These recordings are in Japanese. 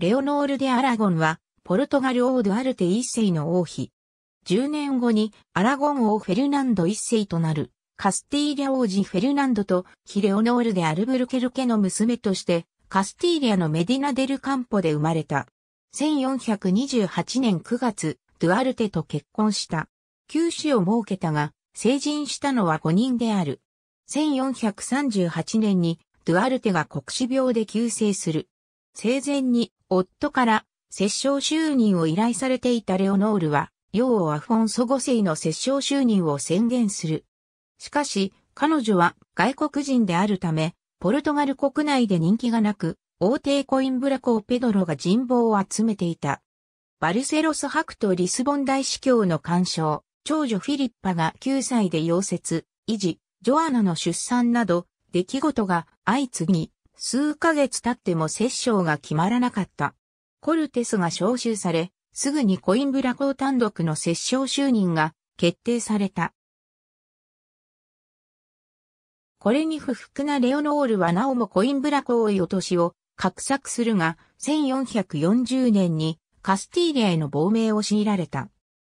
レオノール・デ・アラゴンは、ポルトガル王ドアルテ一世の王妃。10年後に、アラゴン王フェルナンド一世となる、カスティーリャ王子フェルナンドと、ヒレオノール・デ・アルブルケルケの娘として、カスティーリアのメディナ・デル・カンポで生まれた。1428年9月、ドゥアルテと結婚した。九子を設けたが、成人したのは5人である。1438年に、ドゥアルテが国死病で急逝する。生前に夫から摂政就任を依頼されていたレオノールは、要をアフォンソ5世の摂政就任を宣言する。しかし、彼女は外国人であるため、ポルトガル国内で人気がなく、王帝コインブラー・ペドロが人望を集めていた。バルセロス伯とリスボン大司教の干渉、長女フィリッパが9歳で溶接、維持、ジョアナの出産など、出来事が相次ぎ、数ヶ月経っても摂政が決まらなかった。コルテスが召集され、すぐにコインブラ公単独の摂政就任が決定された。これに不服なレオノールはなおもコインブラ公追い落としを画策するが、1440年にカスティーリアへの亡命を強いられた。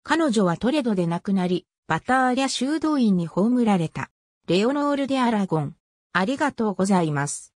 彼女はトレドで亡くなり、バターリャ修道院に葬られた。レオノール・でアラゴン。ありがとうございます。